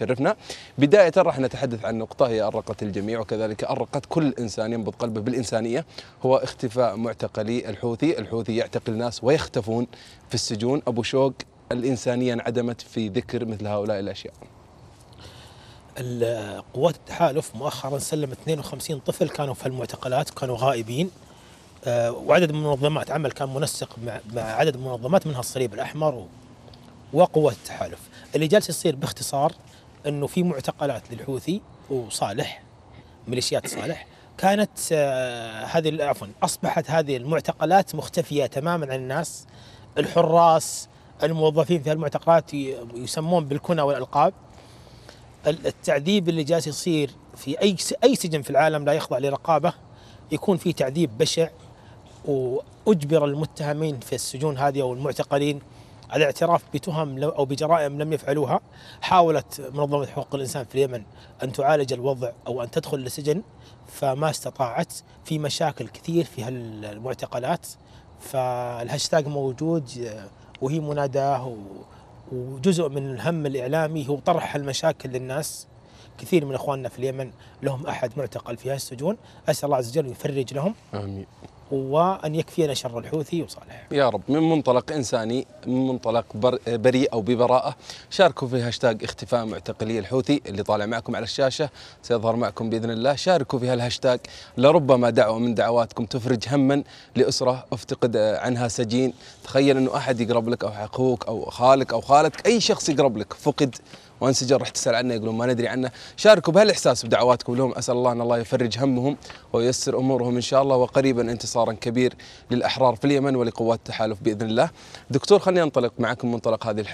تشرفنا بداية راح نتحدث عن نقطة هي أرقت الجميع وكذلك أرقت كل إنسان ينبض قلبه بالإنسانية هو اختفاء معتقلي الحوثي الحوثي يعتقل ناس ويختفون في السجون أبو شوق الإنسانية انعدمت في ذكر مثل هؤلاء الأشياء قوات التحالف مؤخرا سلمت 52 طفل كانوا في المعتقلات وكانوا غائبين آه، وعدد من منظمات عمل كان منسق مع عدد من منظمات منها الصليب الأحمر وقوات التحالف اللي جالس يصير باختصار انه في معتقلات للحوثي وصالح ميليشيات صالح كانت آه، هذه عفوا اصبحت هذه المعتقلات مختفيه تماما عن الناس الحراس الموظفين في المعتقلات يسمون بالكنى والالقاب التعذيب اللي جالس يصير في اي اي سجن في العالم لا يخضع لرقابه يكون في تعذيب بشع واجبر المتهمين في السجون هذه او المعتقلين الاعتراف بتهم او بجرائم لم يفعلوها حاولت منظمه حقوق الانسان في اليمن ان تعالج الوضع او ان تدخل للسجن فما استطاعت في مشاكل كثير في هالمعتقلات فالهاشتاج موجود وهي مناداه وجزء من الهم الاعلامي هو طرح المشاكل للناس كثير من اخواننا في اليمن لهم احد معتقل في هذه السجون اسال الله عز وجل يفرج لهم امين وأن يكفينا شر الحوثي وصالح يا رب من منطلق إنساني من منطلق بر بريء أو ببراءة شاركوا في هاشتاج اختفاء معتقلي الحوثي اللي طالع معكم على الشاشة سيظهر معكم بإذن الله شاركوا في هالهاشتاج لربما دعوة من دعواتكم تفرج هما لأسرة افتقد عنها سجين تخيل أنه أحد يقرب لك أو أخوك أو خالك أو خالتك أي شخص يقرب لك فقد وانسجر راح تسال عنه يقولون ما ندري عنه شاركوا بهالاحساس بدعواتكم لهم اسال الله ان الله يفرج همهم وييسر امورهم ان شاء الله وقريبا انتصارا كبير للاحرار في اليمن ولقوات التحالف باذن الله دكتور خليني انطلق معكم منطلق هذه الحلقة.